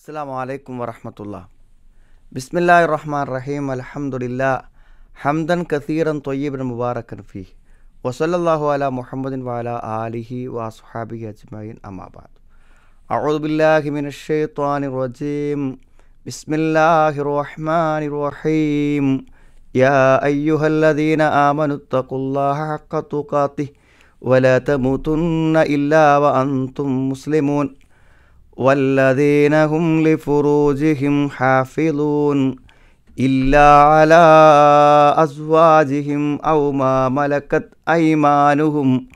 السلام عليكم ورحمة الله بسم الله الرحمن الرحيم الحمد لله حمدا كثيرا طيبا مباركا فيه وصلى الله على محمد وعلى آله وصحبه أجمعين أما بعد أعوذ بالله من الشيطان الرجيم بسم الله الرحمن الرحيم يا أيها الذين آمنوا اتقوا الله حق تقاته ولا تموتن إلا وأنتم مسلمون والذين هم لفروجهم حافظون إلا على أزواجهم أو ما ملكت أيمانهم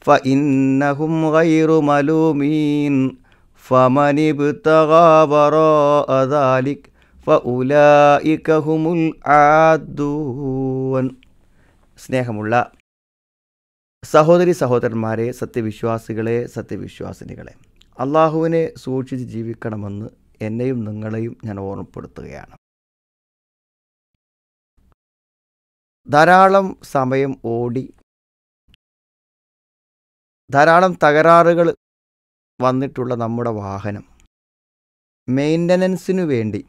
فإنهم غير ملومين فمن ابتغى وراء ذلك فأولئك هم العادون സ്നേഹമുള്ള സഹോദരി സഹോദരന്മാരെ സത്യവിശ്വാസികളെ സത്യവിശ്വാസിനികളെ അള്ളാഹുവിനെ സൂക്ഷിച്ച് ജീവിക്കണമെന്ന് എന്നെയും നിങ്ങളെയും ഞാൻ ഓർമ്മപ്പെടുത്തുകയാണ് ധാരാളം സമയം ഓടി ധാരാളം തകരാറുകൾ വന്നിട്ടുള്ള നമ്മുടെ വാഹനം മെയിൻ്റനൻസിനു വേണ്ടി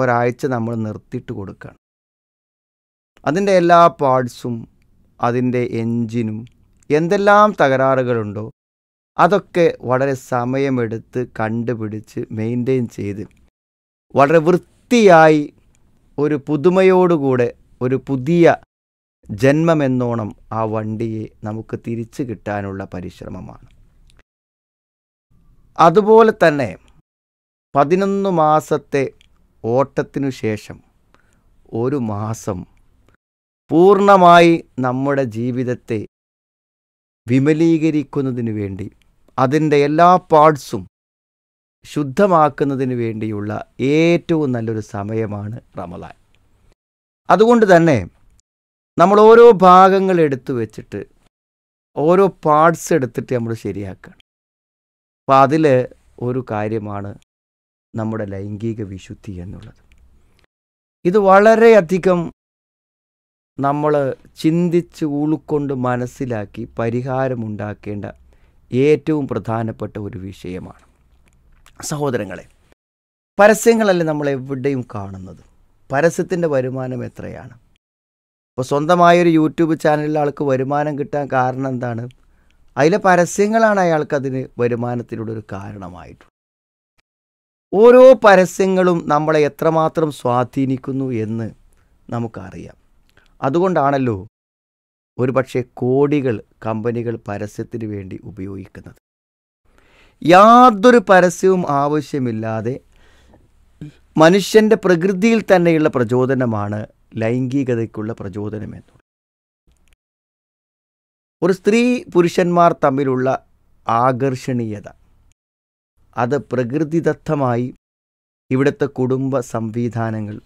ഒരാഴ്ച നമ്മൾ നിർത്തിയിട്ട് കൊടുക്കുകയാണ് അതിൻ്റെ എല്ലാ പാർട്സും അതിൻ്റെ എൻജിനും എന്തെല്ലാം തകരാറുകളുണ്ടോ അതൊക്കെ വളരെ സമയമെടുത്ത് കണ്ടുപിടിച്ച് മെയിൻറ്റെയിൻ ചെയ്ത് വളരെ വൃത്തിയായി ഒരു പുതുമയോടുകൂടെ ഒരു പുതിയ ജന്മമെന്നോണം ആ വണ്ടിയെ നമുക്ക് തിരിച്ചു കിട്ടാനുള്ള പരിശ്രമമാണ് അതുപോലെ തന്നെ പതിനൊന്ന് മാസത്തെ ഓട്ടത്തിനു ശേഷം ഒരു മാസം പൂർണ്ണമായി നമ്മുടെ ജീവിതത്തെ വിമലീകരിക്കുന്നതിന് വേണ്ടി അതിൻ്റെ എല്ലാ പാർട്സും ശുദ്ധമാക്കുന്നതിന് വേണ്ടിയുള്ള ഏറ്റവും നല്ലൊരു സമയമാണ് റമദാൻ അതുകൊണ്ട് തന്നെ നമ്മൾ ഓരോ ഭാഗങ്ങൾ എടുത്തു വെച്ചിട്ട് ഓരോ പാർട്സ് എടുത്തിട്ട് നമ്മൾ ശരിയാക്കണം അപ്പം അതിൽ ഒരു കാര്യമാണ് നമ്മുടെ ലൈംഗിക വിശുദ്ധി എന്നുള്ളത് ഇത് വളരെയധികം നമ്മൾ ചിന്തിച്ച് ഉൾക്കൊണ്ട് മനസ്സിലാക്കി പരിഹാരമുണ്ടാക്കേണ്ട ഏറ്റവും പ്രധാനപ്പെട്ട ഒരു വിഷയമാണ് സഹോദരങ്ങളെ പരസ്യങ്ങളല്ലേ നമ്മൾ എവിടെയും കാണുന്നത് പരസ്യത്തിൻ്റെ വരുമാനം എത്രയാണ് ഇപ്പോൾ സ്വന്തമായൊരു യൂട്യൂബ് ചാനലിൽ ആൾക്ക് വരുമാനം കിട്ടാൻ കാരണം എന്താണ് അതിലെ പരസ്യങ്ങളാണ് അയാൾക്കതിന് വരുമാനത്തിലൂടെ ഒരു കാരണമായിട്ടുള്ളത് ഓരോ പരസ്യങ്ങളും നമ്മളെ എത്രമാത്രം സ്വാധീനിക്കുന്നു എന്ന് നമുക്കറിയാം അതുകൊണ്ടാണല്ലോ ഒരുപക്ഷെ കോടികൾ കമ്പനികൾ പരസ്യത്തിന് വേണ്ടി ഉപയോഗിക്കുന്നത് യാതൊരു പരസ്യവും ആവശ്യമില്ലാതെ മനുഷ്യൻ്റെ പ്രകൃതിയിൽ തന്നെയുള്ള പ്രചോദനമാണ് ലൈംഗികതയ്ക്കുള്ള പ്രചോദനം എന്നുള്ളത് ഒരു സ്ത്രീ പുരുഷന്മാർ തമ്മിലുള്ള ആകർഷണീയത അത് പ്രകൃതിദത്തമായി ഇവിടുത്തെ കുടുംബ സംവിധാനങ്ങൾ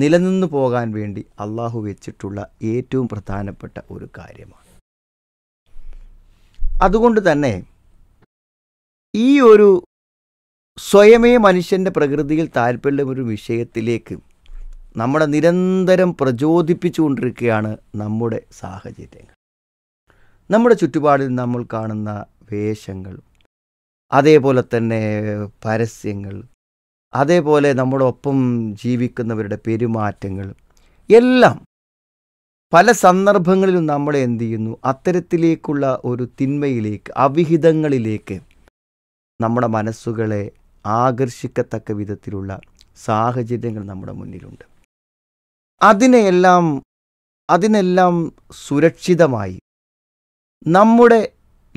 നിലനിന്നു പോകാൻ വേണ്ടി അള്ളാഹു വെച്ചിട്ടുള്ള ഏറ്റവും പ്രധാനപ്പെട്ട ഒരു കാര്യമാണ് അതുകൊണ്ട് തന്നെ ഈ ഒരു സ്വയമേ മനുഷ്യൻ്റെ പ്രകൃതിയിൽ താല്പര്യം ഒരു വിഷയത്തിലേക്ക് നമ്മളെ നിരന്തരം പ്രചോദിപ്പിച്ചുകൊണ്ടിരിക്കുകയാണ് നമ്മുടെ സാഹചര്യങ്ങൾ നമ്മുടെ ചുറ്റുപാടിൽ നമ്മൾ കാണുന്ന വേഷങ്ങൾ അതേപോലെ തന്നെ പരസ്യങ്ങൾ അതേപോലെ നമ്മുടെ ഒപ്പം ജീവിക്കുന്നവരുടെ പെരുമാറ്റങ്ങൾ എല്ലാം പല സന്ദർഭങ്ങളിലും നമ്മൾ എന്ത് ചെയ്യുന്നു അത്തരത്തിലേക്കുള്ള ഒരു തിന്മയിലേക്ക് അവിഹിതങ്ങളിലേക്ക് നമ്മുടെ മനസ്സുകളെ ആകർഷിക്കത്തക്ക വിധത്തിലുള്ള സാഹചര്യങ്ങൾ നമ്മുടെ മുന്നിലുണ്ട് അതിനെയെല്ലാം അതിനെല്ലാം സുരക്ഷിതമായി നമ്മുടെ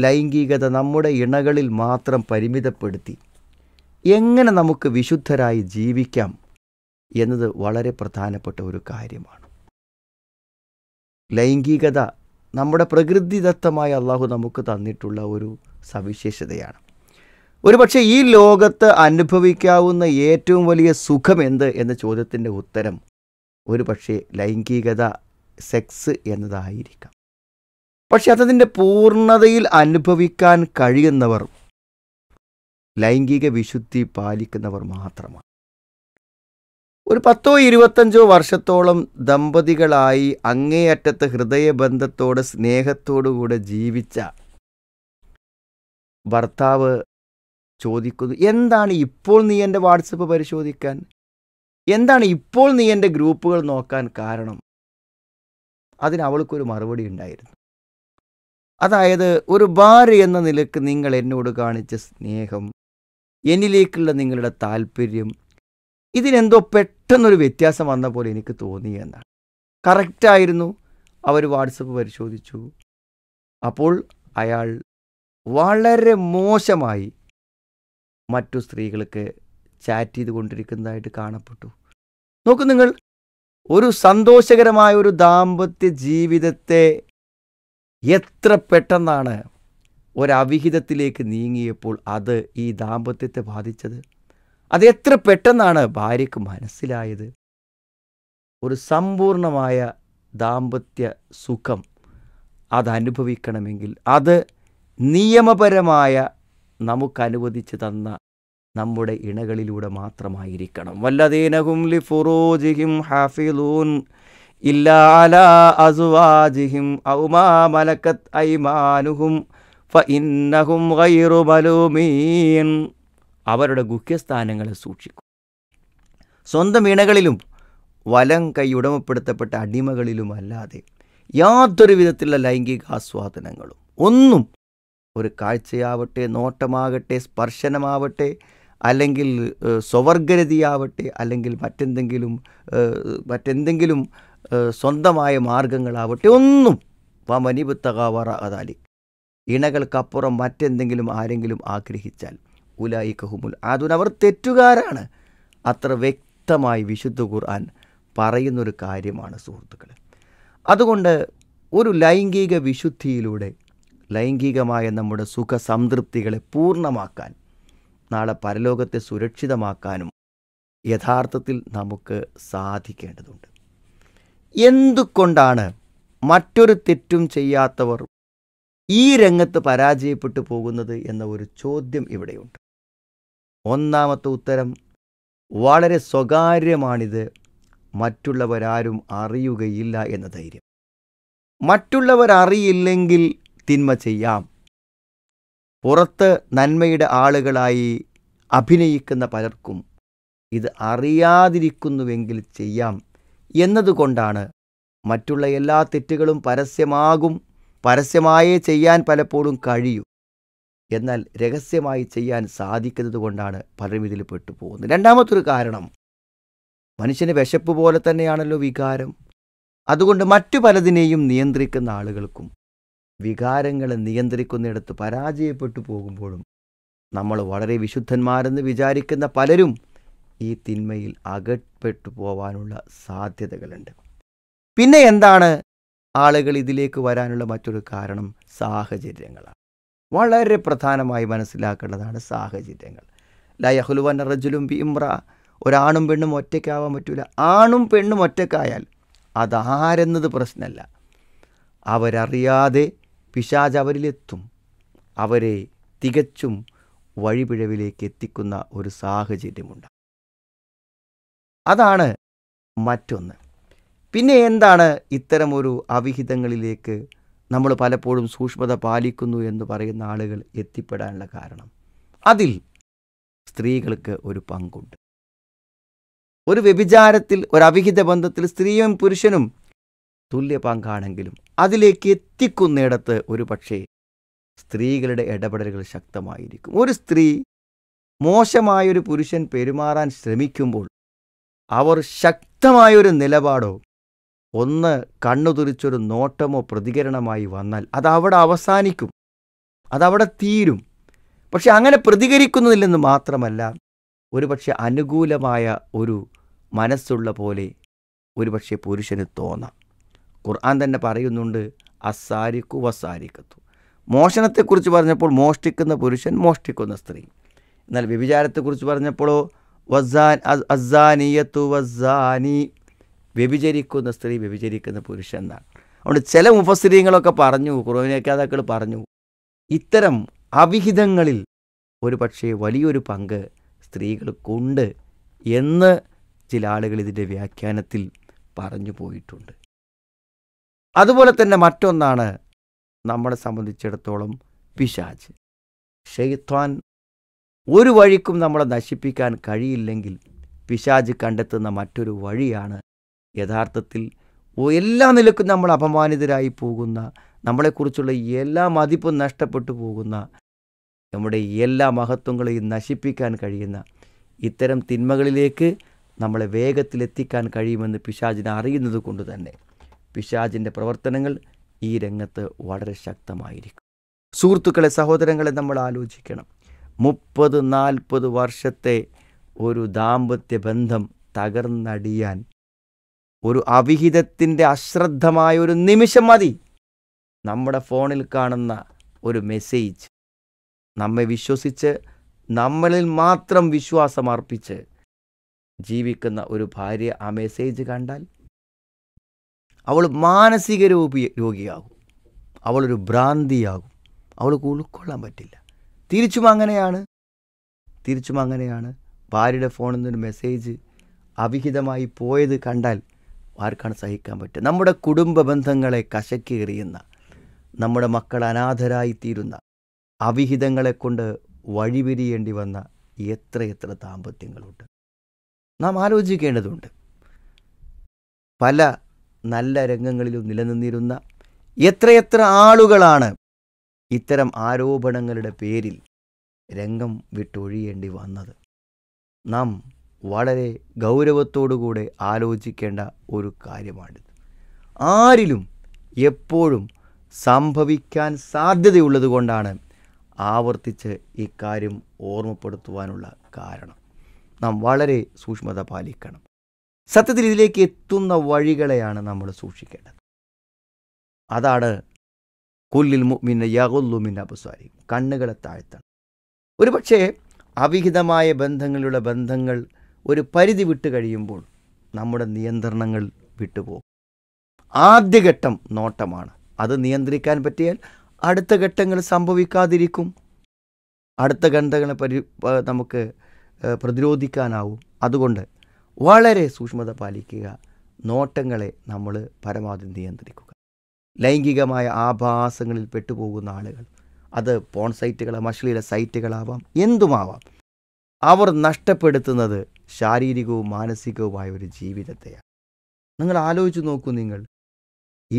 ലൈംഗികത നമ്മുടെ ഇണകളിൽ മാത്രം പരിമിതപ്പെടുത്തി എങ്ങനെ നമുക്ക് വിശുദ്ധരായി ജീവിക്കാം എന്നത് വളരെ പ്രധാനപ്പെട്ട ഒരു കാര്യമാണ് ലൈംഗികത നമ്മുടെ പ്രകൃതിദത്തമായ അള്ളാഹു നമുക്ക് തന്നിട്ടുള്ള ഒരു സവിശേഷതയാണ് ഒരുപക്ഷെ ഈ ലോകത്ത് അനുഭവിക്കാവുന്ന ഏറ്റവും വലിയ സുഖം എന്ത് എന്ന ചോദ്യത്തിൻ്റെ ഉത്തരം ഒരുപക്ഷെ ലൈംഗികത സെക്സ് എന്നതായിരിക്കാം പക്ഷെ അതതിൻ്റെ പൂർണ്ണതയിൽ അനുഭവിക്കാൻ കഴിയുന്നവർ ലൈംഗിക വിശുദ്ധി പാലിക്കുന്നവർ മാത്രമാണ് ഒരു പത്തോ ഇരുപത്തഞ്ചോ വർഷത്തോളം ദമ്പതികളായി അങ്ങേയറ്റത്ത് ഹൃദയബന്ധത്തോടെ സ്നേഹത്തോടുകൂടെ ജീവിച്ച ഭർത്താവ് ചോദിക്കുന്നു എന്താണ് ഇപ്പോൾ നീ എൻ്റെ വാട്സപ്പ് പരിശോധിക്കാൻ എന്താണ് ഇപ്പോൾ നീ എൻ്റെ ഗ്രൂപ്പുകൾ നോക്കാൻ കാരണം അതിന് അവൾക്കൊരു മറുപടി ഉണ്ടായിരുന്നു അതായത് ഒരു ഭാര്യ എന്ന നിലക്ക് നിങ്ങൾ എന്നോട് കാണിച്ച സ്നേഹം എന്നിലേക്കുള്ള നിങ്ങളുടെ താല്പര്യം ഇതിനെന്തോ പെട്ടെന്നൊരു വ്യത്യാസം വന്ന പോലെ എനിക്ക് തോന്നി എന്നാണ് കറക്റ്റായിരുന്നു അവർ വാട്സപ്പ് പരിശോധിച്ചു അപ്പോൾ അയാൾ വളരെ മോശമായി മറ്റു സ്ത്രീകൾക്ക് ചാറ്റ് ചെയ്ത് കൊണ്ടിരിക്കുന്നതായിട്ട് കാണപ്പെട്ടു നോക്കൂ നിങ്ങൾ ഒരു സന്തോഷകരമായ ഒരു ദാമ്പത്യ ജീവിതത്തെ എത്ര പെട്ടെന്നാണ് ഒരവിഹിതത്തിലേക്ക് നീങ്ങിയപ്പോൾ അത് ഈ ദാമ്പത്യത്തെ ബാധിച്ചത് അത് എത്ര പെട്ടെന്നാണ് ഭാര്യയ്ക്ക് മനസ്സിലായത് ഒരു സമ്പൂർണമായ ദാമ്പത്യ സുഖം അതനുഭവിക്കണമെങ്കിൽ അത് നിയമപരമായ നമുക്ക് അനുവദിച്ചു തന്ന നമ്മുടെ ഇണകളിലൂടെ മാത്രമായിരിക്കണം വല്ലതീനഹും ലി ഫുറോജിഹിം ഹാഫിലൂൻ ഇല്ലാലാ അസുവാജിഹിം ഔമാ മലക്കത്ത് ഐമാനുഹും ഇന്നഹും ഗൈറു മലൂമീൻ അവരുടെ ഗുഹ്യസ്ഥാനങ്ങളെ സൂക്ഷിക്കും സ്വന്തം ഇണകളിലും വലം കൈ ഉടമപ്പെടുത്തപ്പെട്ട അടിമകളിലുമല്ലാതെ യാതൊരു വിധത്തിലുള്ള ലൈംഗിക ആസ്വാദനങ്ങളും ഒന്നും ഒരു കാഴ്ചയാവട്ടെ നോട്ടമാകട്ടെ സ്പർശനമാവട്ടെ അല്ലെങ്കിൽ സ്വവർഗരതിയാവട്ടെ അല്ലെങ്കിൽ മറ്റെന്തെങ്കിലും മറ്റെന്തെങ്കിലും സ്വന്തമായ മാർഗങ്ങളാവട്ടെ ഒന്നും വമനിബുത്തകാവറ അതാലി ഇണകൾക്കപ്പുറം മറ്റെന്തെങ്കിലും ആരെങ്കിലും ആഗ്രഹിച്ചാൽ ഉലായി കഹുമുൽ അതുൻ അവർ തെറ്റുകാരാണ് അത്ര വ്യക്തമായി വിശുദ്ധ ഖുർആൻ പറയുന്നൊരു കാര്യമാണ് സുഹൃത്തുക്കൾ അതുകൊണ്ട് ഒരു ലൈംഗിക വിശുദ്ധിയിലൂടെ ലൈംഗികമായ നമ്മുടെ സുഖ സംതൃപ്തികളെ പൂർണ്ണമാക്കാൻ നാളെ പരലോകത്തെ സുരക്ഷിതമാക്കാനും യഥാർത്ഥത്തിൽ നമുക്ക് സാധിക്കേണ്ടതുണ്ട് എന്തുകൊണ്ടാണ് മറ്റൊരു തെറ്റും ചെയ്യാത്തവർ ഈ രംഗത്ത് പരാജയപ്പെട്ടു പോകുന്നത് എന്ന ഒരു ചോദ്യം ഇവിടെയുണ്ട് ഒന്നാമത്തെ ഉത്തരം വളരെ സ്വകാര്യമാണിത് മറ്റുള്ളവരാരും അറിയുകയില്ല എന്ന ധൈര്യം മറ്റുള്ളവരറിയില്ലെങ്കിൽ തിന്മ ചെയ്യാം പുറത്ത് നന്മയുടെ ആളുകളായി അഭിനയിക്കുന്ന പലർക്കും ഇത് അറിയാതിരിക്കുന്നുവെങ്കിൽ ചെയ്യാം എന്നതുകൊണ്ടാണ് മറ്റുള്ള എല്ലാ തെറ്റുകളും പരസ്യമാകും പരസ്യമായേ ചെയ്യാൻ പലപ്പോഴും കഴിയൂ എന്നാൽ രഹസ്യമായി ചെയ്യാൻ സാധിക്കുന്നത് കൊണ്ടാണ് പലരും ഇതിൽ പെട്ടുപോകുന്നത് രണ്ടാമത്തൊരു കാരണം മനുഷ്യന് വിശപ്പ് പോലെ തന്നെയാണല്ലോ വികാരം അതുകൊണ്ട് മറ്റു പലതിനെയും നിയന്ത്രിക്കുന്ന ആളുകൾക്കും വികാരങ്ങളെ നിയന്ത്രിക്കുന്നിടത്ത് പരാജയപ്പെട്ടു പോകുമ്പോഴും നമ്മൾ വളരെ വിശുദ്ധന്മാരെന്ന് വിചാരിക്കുന്ന പലരും ഈ തിന്മയിൽ അകപ്പെട്ടു പോവാനുള്ള സാധ്യതകളുണ്ട് പിന്നെ എന്താണ് ആളുകൾ ഇതിലേക്ക് വരാനുള്ള മറ്റൊരു കാരണം സാഹചര്യങ്ങളാണ് വളരെ പ്രധാനമായി മനസ്സിലാക്കേണ്ടതാണ് സാഹചര്യങ്ങൾ ലയഹുലുവൻ റജുലും ബി ഇമ്ര ഒരാണും പെണ്ണും ഒറ്റയ്ക്കാവാൻ പറ്റില്ല ആണും പെണ്ണും ഒറ്റക്കായാൽ അതാരെന്നത് പ്രശ്നമല്ല അവരറിയാതെ പിശാജ് അവരിലെത്തും അവരെ തികച്ചും വഴിപിഴവിലേക്ക് എത്തിക്കുന്ന ഒരു സാഹചര്യമുണ്ട് അതാണ് മറ്റൊന്ന് പിന്നെ എന്താണ് ഇത്തരമൊരു അവിഹിതങ്ങളിലേക്ക് നമ്മൾ പലപ്പോഴും സൂക്ഷ്മത പാലിക്കുന്നു എന്ന് പറയുന്ന ആളുകൾ എത്തിപ്പെടാനുള്ള കാരണം അതിൽ സ്ത്രീകൾക്ക് ഒരു പങ്കുണ്ട് ഒരു വ്യഭിചാരത്തിൽ ഒരു അവിഹിത ബന്ധത്തിൽ സ്ത്രീയും പുരുഷനും തുല്യ പങ്കാണെങ്കിലും അതിലേക്ക് എത്തിക്കുന്നിടത്ത് ഒരു പക്ഷേ സ്ത്രീകളുടെ ഇടപെടലുകൾ ശക്തമായിരിക്കും ഒരു സ്ത്രീ മോശമായൊരു പുരുഷൻ പെരുമാറാൻ ശ്രമിക്കുമ്പോൾ അവർ ശക്തമായൊരു നിലപാടോ ഒന്ന് കണ്ണുതുരിച്ചൊരു നോട്ടമോ പ്രതികരണമായി വന്നാൽ അതവിടെ അവസാനിക്കും അതവിടെ തീരും പക്ഷെ അങ്ങനെ പ്രതികരിക്കുന്നതിൽ മാത്രമല്ല ഒരുപക്ഷെ അനുകൂലമായ ഒരു മനസ്സുള്ള പോലെ ഒരുപക്ഷെ പുരുഷന് തോന്നാം ഖുർആൻ തന്നെ പറയുന്നുണ്ട് അസാരിക്കു വസാരിക്കത്തു മോഷണത്തെക്കുറിച്ച് പറഞ്ഞപ്പോൾ മോഷ്ടിക്കുന്ന പുരുഷൻ മോഷ്ടിക്കുന്ന സ്ത്രീ എന്നാൽ വ്യഭിചാരത്തെക്കുറിച്ച് പറഞ്ഞപ്പോഴോ വസാൻ അസാനിയത്തു വസാനി വ്യഭിചരിക്കുന്ന സ്ത്രീ വ്യഭിചരിക്കുന്ന പുരുഷൻ എന്നാണ് അതുകൊണ്ട് ചില മുഫസ്ത്രീങ്ങളൊക്കെ പറഞ്ഞു കുറവിനേക്കാതാക്കൾ പറഞ്ഞു ഇത്തരം അവിഹിതങ്ങളിൽ ഒരു പക്ഷേ വലിയൊരു പങ്ക് സ്ത്രീകൾക്കുണ്ട് എന്ന് ചില ആളുകൾ ഇതിൻ്റെ വ്യാഖ്യാനത്തിൽ പറഞ്ഞു പോയിട്ടുണ്ട് അതുപോലെ തന്നെ മറ്റൊന്നാണ് നമ്മളെ സംബന്ധിച്ചിടത്തോളം പിശാജ് ഷെയ്ത്വാൻ ഒരു വഴിക്കും നമ്മളെ നശിപ്പിക്കാൻ കഴിയില്ലെങ്കിൽ പിശാജ് കണ്ടെത്തുന്ന മറ്റൊരു വഴിയാണ് യഥാർത്ഥത്തിൽ എല്ലാ നിലക്കും നമ്മൾ അപമാനിതരായി പോകുന്ന നമ്മളെക്കുറിച്ചുള്ള എല്ലാ മതിപ്പും നഷ്ടപ്പെട്ടു പോകുന്ന നമ്മുടെ എല്ലാ മഹത്വങ്ങളെയും നശിപ്പിക്കാൻ കഴിയുന്ന ഇത്തരം തിന്മകളിലേക്ക് നമ്മളെ വേഗത്തിലെത്തിക്കാൻ കഴിയുമെന്ന് പിശാചിനെ അറിയുന്നത് കൊണ്ട് തന്നെ പിശാജിൻ്റെ പ്രവർത്തനങ്ങൾ ഈ രംഗത്ത് വളരെ ശക്തമായിരിക്കും സുഹൃത്തുക്കളെ സഹോദരങ്ങളെ നമ്മൾ ആലോചിക്കണം മുപ്പത് നാൽപ്പത് വർഷത്തെ ഒരു ദാമ്പത്യ ബന്ധം തകർന്നടിയാൻ ഒരു അവിഹിതത്തിൻ്റെ അശ്രദ്ധമായ ഒരു നിമിഷം മതി നമ്മുടെ ഫോണിൽ കാണുന്ന ഒരു മെസ്സേജ് നമ്മെ വിശ്വസിച്ച് നമ്മളിൽ മാത്രം വിശ്വാസം അർപ്പിച്ച് ജീവിക്കുന്ന ഒരു ഭാര്യ ആ മെസ്സേജ് കണ്ടാൽ അവൾ മാനസിക രൂപി രോഗിയാകും അവളൊരു ഭ്രാന്തിയാകും അവൾക്ക് ഉൾക്കൊള്ളാൻ പറ്റില്ല തിരിച്ചും അങ്ങനെയാണ് തിരിച്ചും അങ്ങനെയാണ് ഭാര്യയുടെ ഫോണിൽ നിന്നൊരു മെസ്സേജ് അവിഹിതമായി പോയത് കണ്ടാൽ ആർക്കാണ് സഹിക്കാൻ പറ്റുക നമ്മുടെ കുടുംബ ബന്ധങ്ങളെ കശക്കി എറിയുന്ന നമ്മുടെ മക്കൾ അനാഥരായിത്തീരുന്ന അവിഹിതങ്ങളെ കൊണ്ട് വഴിപിരിയേണ്ടി വന്ന എത്രയെത്ര ദാമ്പത്യങ്ങളുണ്ട് നാം ആലോചിക്കേണ്ടതുണ്ട് പല നല്ല രംഗങ്ങളിലും നിലനിന്നിരുന്ന എത്രയെത്ര ആളുകളാണ് ഇത്തരം ആരോപണങ്ങളുടെ പേരിൽ രംഗം വിട്ടൊഴിയേണ്ടി വന്നത് നാം വളരെ ഗൗരവത്തോടുകൂടെ ആലോചിക്കേണ്ട ഒരു കാര്യമാണിത് ആരിലും എപ്പോഴും സംഭവിക്കാൻ സാധ്യതയുള്ളത് കൊണ്ടാണ് ആവർത്തിച്ച് ഇക്കാര്യം ഓർമ്മപ്പെടുത്തുവാനുള്ള കാരണം നാം വളരെ സൂക്ഷ്മത പാലിക്കണം സത്യത്തിൽ ഇതിലേക്ക് എത്തുന്ന വഴികളെയാണ് നമ്മൾ സൂക്ഷിക്കേണ്ടത് അതാണ് കുല്ലിൽ മുമിന്ന യകുല്ലുമിൻ അപസ്വാരി കണ്ണുകളെ താഴ്ത്തണം ഒരുപക്ഷേ അവിഹിതമായ ബന്ധങ്ങളിലുള്ള ബന്ധങ്ങൾ ഒരു പരിധി വിട്ട് കഴിയുമ്പോൾ നമ്മുടെ നിയന്ത്രണങ്ങൾ വിട്ടുപോകും ആദ്യഘട്ടം നോട്ടമാണ് അത് നിയന്ത്രിക്കാൻ പറ്റിയാൽ അടുത്ത ഘട്ടങ്ങൾ സംഭവിക്കാതിരിക്കും അടുത്ത ഘട്ടങ്ങളെ പരി നമുക്ക് പ്രതിരോധിക്കാനാവും അതുകൊണ്ട് വളരെ സൂക്ഷ്മത പാലിക്കുക നോട്ടങ്ങളെ നമ്മൾ പരമാവധി നിയന്ത്രിക്കുക ലൈംഗികമായ ആഭാസങ്ങളിൽ പെട്ടുപോകുന്ന ആളുകൾ അത് പോൺ സൈറ്റുകളാവാം അശ്ലീല സൈറ്റുകളാവാം എന്തുമാവാം അവർ നഷ്ടപ്പെടുത്തുന്നത് ശാരീരികവും മാനസികവുമായ ഒരു ജീവിതത്തെയാണ് നിങ്ങൾ ആലോചിച്ച് നോക്കൂ നിങ്ങൾ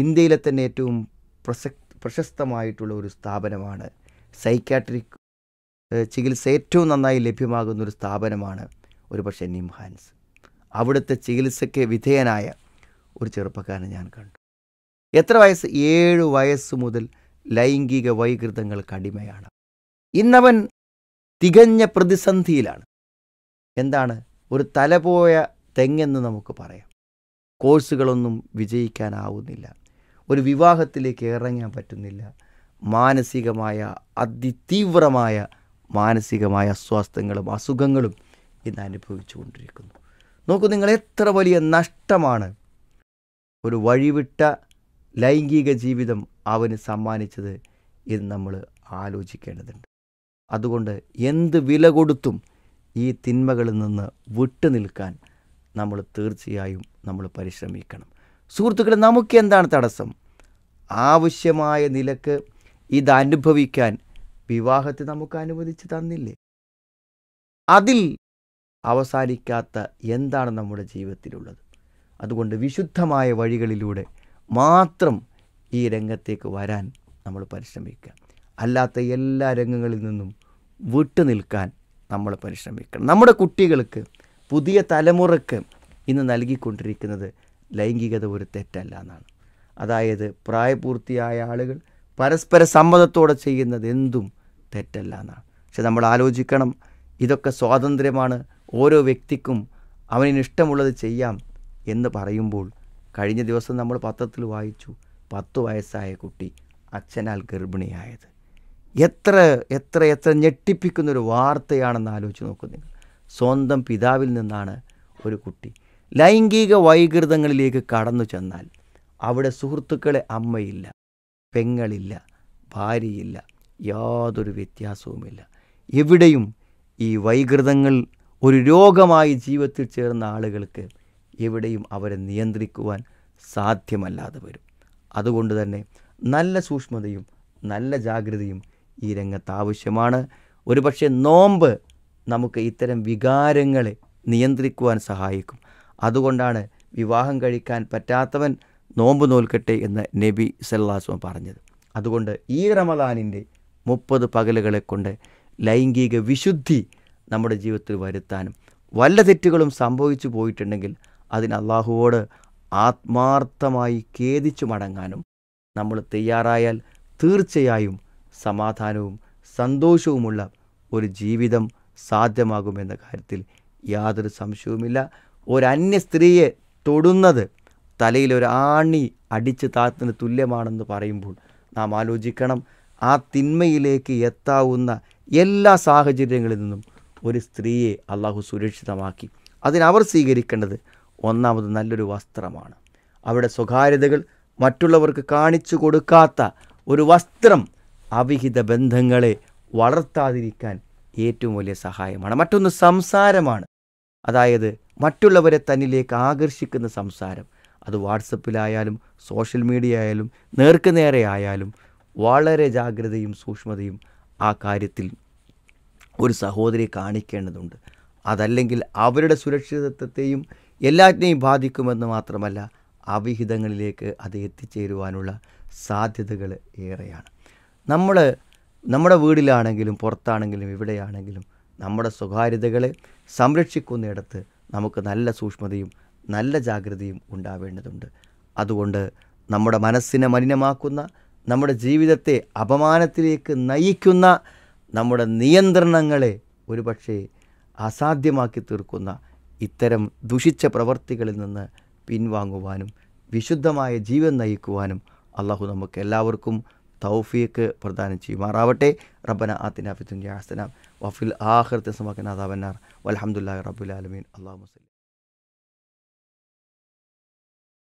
ഇന്ത്യയിലെ തന്നെ ഏറ്റവും പ്രസക് പ്രശസ്തമായിട്ടുള്ള ഒരു സ്ഥാപനമാണ് സൈക്കാട്രിക് ചികിത്സ ഏറ്റവും നന്നായി ലഭ്യമാകുന്ന ഒരു സ്ഥാപനമാണ് ഒരുപക്ഷെ നിംഹാൻസ് അവിടുത്തെ ചികിത്സയ്ക്ക് വിധേയനായ ഒരു ചെറുപ്പക്കാരനെ ഞാൻ കണ്ടു എത്ര വയസ്സ് ഏഴ് വയസ്സ് മുതൽ ലൈംഗിക വൈകൃതങ്ങൾ കടിമയാണ് ഇന്നവൻ തികഞ്ഞ പ്രതിസന്ധിയിലാണ് എന്താണ് ഒരു തലപോയ തെങ്ങെന്ന് നമുക്ക് പറയാം കോഴ്സുകളൊന്നും വിജയിക്കാനാവുന്നില്ല ഒരു വിവാഹത്തിലേക്ക് ഇറങ്ങാൻ പറ്റുന്നില്ല മാനസികമായ അതിതീവ്രമായ മാനസികമായ അസ്വാസ്ഥങ്ങളും അസുഖങ്ങളും ഇന്ന് അനുഭവിച്ചു കൊണ്ടിരിക്കുന്നു നോക്കൂ നിങ്ങൾ എത്ര വലിയ നഷ്ടമാണ് ഒരു വഴിവിട്ട ലൈംഗിക ജീവിതം അവന് സമ്മാനിച്ചത് ഇത് നമ്മൾ ആലോചിക്കേണ്ടതുണ്ട് അതുകൊണ്ട് എന്ത് വില കൊടുത്തും ഈ തിന്മകളിൽ നിന്ന് വിട്ടുനിൽക്കാൻ നമ്മൾ തീർച്ചയായും നമ്മൾ പരിശ്രമിക്കണം സുഹൃത്തുക്കളെ നമുക്ക് എന്താണ് തടസ്സം ആവശ്യമായ നിലക്ക് ഇത് വിവാഹത്തെ നമുക്ക് അനുവദിച്ച് തന്നില്ലേ അതിൽ അവസാനിക്കാത്ത എന്താണ് നമ്മുടെ ജീവിതത്തിലുള്ളത് അതുകൊണ്ട് വിശുദ്ധമായ വഴികളിലൂടെ മാത്രം ഈ രംഗത്തേക്ക് വരാൻ നമ്മൾ പരിശ്രമിക്കുക അല്ലാത്ത എല്ലാ രംഗങ്ങളിൽ നിന്നും വിട്ടുനിൽക്കാൻ നമ്മൾ പരിശ്രമിക്കണം നമ്മുടെ കുട്ടികൾക്ക് പുതിയ തലമുറക്ക് ഇന്ന് നൽകിക്കൊണ്ടിരിക്കുന്നത് ലൈംഗികത ഒരു തെറ്റല്ല എന്നാണ് അതായത് പ്രായപൂർത്തിയായ ആളുകൾ പരസ്പര സമ്മതത്തോടെ ചെയ്യുന്നത് എന്തും തെറ്റല്ല എന്നാണ് പക്ഷെ നമ്മൾ ആലോചിക്കണം ഇതൊക്കെ സ്വാതന്ത്ര്യമാണ് ഓരോ വ്യക്തിക്കും അവനിന് ഇഷ്ടമുള്ളത് ചെയ്യാം എന്ന് പറയുമ്പോൾ കഴിഞ്ഞ ദിവസം നമ്മൾ പത്രത്തിൽ വായിച്ചു പത്ത് വയസ്സായ കുട്ടി അച്ഛനാൽ ഗർഭിണിയായത് എത്ര എത്ര എത്ര ഞെട്ടിപ്പിക്കുന്നൊരു വാർത്തയാണെന്ന് ആലോചിച്ച് നോക്കൂ നിങ്ങൾ സ്വന്തം പിതാവിൽ നിന്നാണ് ഒരു കുട്ടി ലൈംഗിക വൈകൃതങ്ങളിലേക്ക് കടന്നു ചെന്നാൽ അവിടെ സുഹൃത്തുക്കളെ അമ്മയില്ല പെങ്ങളില്ല ഭാര്യയില്ല യാതൊരു വ്യത്യാസവുമില്ല എവിടെയും ഈ വൈകൃതങ്ങൾ ഒരു രോഗമായി ജീവിതത്തിൽ ചേർന്ന ആളുകൾക്ക് എവിടെയും അവരെ നിയന്ത്രിക്കുവാൻ സാധ്യമല്ലാതെ വരും അതുകൊണ്ട് തന്നെ നല്ല സൂക്ഷ്മതയും നല്ല ജാഗ്രതയും ഈ രംഗത്ത് ആവശ്യമാണ് ഒരുപക്ഷെ നോമ്പ് നമുക്ക് ഇത്തരം വികാരങ്ങളെ നിയന്ത്രിക്കുവാൻ സഹായിക്കും അതുകൊണ്ടാണ് വിവാഹം കഴിക്കാൻ പറ്റാത്തവൻ നോമ്പ് നോൽക്കട്ടെ എന്ന് നബി സല്ലാസ്മ പറഞ്ഞത് അതുകൊണ്ട് ഈ റമദാനിൻ്റെ മുപ്പത് പകലുകളെ കൊണ്ട് ലൈംഗിക വിശുദ്ധി നമ്മുടെ ജീവിതത്തിൽ വരുത്താനും വല്ല തെറ്റുകളും സംഭവിച്ചു പോയിട്ടുണ്ടെങ്കിൽ അതിന് അള്ളാഹുവോട് ആത്മാർത്ഥമായി ഖേദിച്ചു മടങ്ങാനും നമ്മൾ തയ്യാറായാൽ തീർച്ചയായും സമാധാനവും സന്തോഷവുമുള്ള ഒരു ജീവിതം സാധ്യമാകുമെന്ന കാര്യത്തിൽ യാതൊരു സംശയവുമില്ല ഒരന്യ സ്ത്രീയെ തൊടുന്നത് തലയിൽ ഒരു ആണി അടിച്ച് താത്തിന് തുല്യമാണെന്ന് പറയുമ്പോൾ നാം ആലോചിക്കണം ആ തിന്മയിലേക്ക് എത്താവുന്ന എല്ലാ സാഹചര്യങ്ങളിൽ നിന്നും ഒരു സ്ത്രീയെ അള്ളാഹു സുരക്ഷിതമാക്കി അതിനവർ സ്വീകരിക്കേണ്ടത് ഒന്നാമത് നല്ലൊരു വസ്ത്രമാണ് അവിടെ സ്വകാര്യതകൾ മറ്റുള്ളവർക്ക് കാണിച്ചു കൊടുക്കാത്ത ഒരു വസ്ത്രം അവിഹിത ബന്ധങ്ങളെ വളർത്താതിരിക്കാൻ ഏറ്റവും വലിയ സഹായമാണ് മറ്റൊന്ന് സംസാരമാണ് അതായത് മറ്റുള്ളവരെ തന്നിലേക്ക് ആകർഷിക്കുന്ന സംസാരം അത് വാട്സപ്പിലായാലും സോഷ്യൽ മീഡിയ ആയാലും നേർക്കുനേരെ ആയാലും വളരെ ജാഗ്രതയും സൂക്ഷ്മതയും ആ കാര്യത്തിൽ ഒരു സഹോദരി കാണിക്കേണ്ടതുണ്ട് അതല്ലെങ്കിൽ അവരുടെ സുരക്ഷിതത്വത്തെയും എല്ലാറ്റിനെയും ബാധിക്കുമെന്ന് മാത്രമല്ല അവിഹിതങ്ങളിലേക്ക് അത് എത്തിച്ചേരുവാനുള്ള സാധ്യതകൾ ഏറെയാണ് നമ്മൾ നമ്മുടെ വീടിലാണെങ്കിലും പുറത്താണെങ്കിലും ഇവിടെയാണെങ്കിലും നമ്മുടെ സ്വകാര്യതകളെ സംരക്ഷിക്കുന്നിടത്ത് നമുക്ക് നല്ല സൂക്ഷ്മതയും നല്ല ജാഗ്രതയും ഉണ്ടാവേണ്ടതുണ്ട് അതുകൊണ്ട് നമ്മുടെ മനസ്സിനെ മലിനമാക്കുന്ന നമ്മുടെ ജീവിതത്തെ അപമാനത്തിലേക്ക് നയിക്കുന്ന നമ്മുടെ നിയന്ത്രണങ്ങളെ ഒരുപക്ഷെ അസാധ്യമാക്കി തീർക്കുന്ന ഇത്തരം ദുഷിച്ച പ്രവർത്തികളിൽ നിന്ന് പിൻവാങ്ങുവാനും വിശുദ്ധമായ ജീവൻ നയിക്കുവാനും അള്ളാഹു നമുക്ക് എല്ലാവർക്കും തൗഫീക്ക് പ്രദാനം ചെയ്യുമാറാവട്ടെ റബ്ബന ആത്തിന ഫിത്തുൻ യാസ്തന വഫിൽ ആഹൃത്തെ സമാക്കൻ അതാബന്നാർ വലഹമുല്ലാ റബുലാലമീൻ അള്ളാഹു മുസ്ലിം